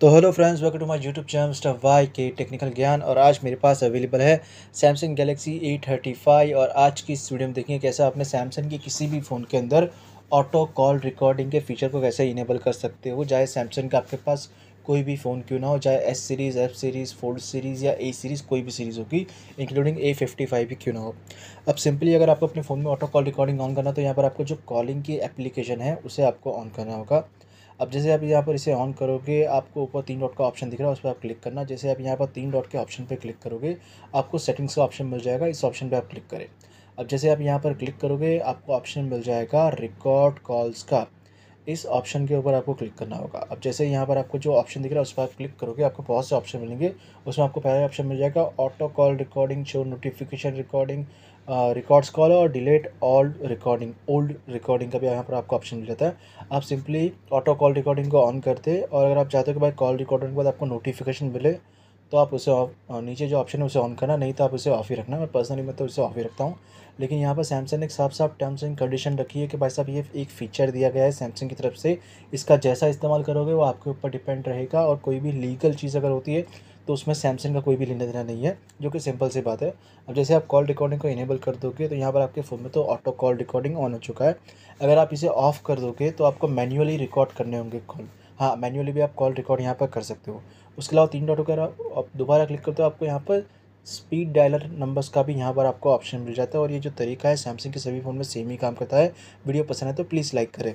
तो hello friends welcome to my YouTube channel stuff Y के technical ज्ञान और आज मेरे पास अवेलेबल है Samsung Galaxy A thirty five और आज की इस वीडियो में देखिए कैसे आपने सैमसंग के किसी भी फ़ोन के अंदर ऑटो कॉल रिकॉर्डिंग के फीचर को कैसे इनेबल कर सकते हो चाहे सैमसंग का आपके पास कोई भी फ़ोन क्यों ना हो चाहे S series F series fold series या ए सीरीज़ कोई भी सीरीज़ होगी इंक्लूडिंग ए फिफ्टी फाइव भी क्यों ना हो अब सिंपली अगर आपको अपने फ़ोन में ऑटो कॉल रिकॉर्डिंग ऑन करना तो यहाँ पर आपको जो कॉलिंग की एप्लीकेशन है उसे आपको ऑन करना होगा अब जैसे आप यहाँ पर इसे ऑन करोगे आपको ऊपर तीन डॉट का ऑप्शन दिख रहा है उस पर आप क्लिक करना जैसे आप यहाँ पर तीन डॉट के ऑप्शन पर क्लिक करोगे आपको सेटिंग्स का ऑप्शन मिल जाएगा इस ऑप्शन पर आप क्लिक करें अब जैसे आप यहाँ पर क्लिक करोगे आपको ऑप्शन मिल जाएगा रिकॉर्ड कॉल्स का इस ऑप्शन के ऊपर आपको क्लिक करना होगा अब जैसे यहाँ पर आपको जो ऑप्शन दिख रहा है उस पर आप क्लिक करोगे आपको बहुत से ऑप्शन मिलेंगे उसमें आपको पहला ऑप्शन मिल जाएगा auto call recording show notification recording records call और delete all recording old recording का भी यहाँ पर आपको ऑप्शन मिल जाता है आप सिंपली ऑटो कॉल रिकॉर्डिंग को ऑन करते और अगर आप चाहते हो कि भाई कॉल रिकॉर्डिंग के बाद आपको नोटिफिकेशन मिले तो आप उसे ऑफ नीचे जो ऑप्शन है उसे ऑन करना नहीं तो आप उसे ऑफ ही रखना मैं पर्सनली मैं तो उसे ऑफ ही रखता हूँ लेकिन यहाँ पर सैमसंग ने साफ साफ टर्म्स एंड कंडीशन रखी है कि भाई साहब ये एक फ़ीचर दिया गया है सैमसंग की तरफ से इसका जैसा इस्तेमाल करोगे वो आपके ऊपर डिपेंड रहेगा और कोई भी लीगल चीज़ अगर होती है तो उसमें सैमसंग का कोई भी लेना देना नहीं है जो कि सिंपल सी बात है अब जैसे आप कॉल रिकॉर्डिंग को इनेबल कर दोगे तो यहाँ पर आपके फ़ोन में तो ऑटो कॉल रिकॉर्डिंग ऑन हो चुका है अगर आप इसे ऑफ़ कर दोगे तो आपको मैन्युअली रिकॉर्ड करने होंगे कॉल हाँ मैनुअली भी आप कॉल रिकॉर्ड यहाँ पर कर सकते हो उसके अलावा तीन डॉट वगैरह आप दोबारा क्लिक करते हो आपको यहाँ पर स्पीड डायलर नंबर्स का भी यहाँ पर आपको ऑप्शन मिल जाता है और ये जो तरीका है सैमसंग के सभी फ़ोन में सेम ही काम करता है वीडियो पसंद है तो प्लीज़ लाइक करें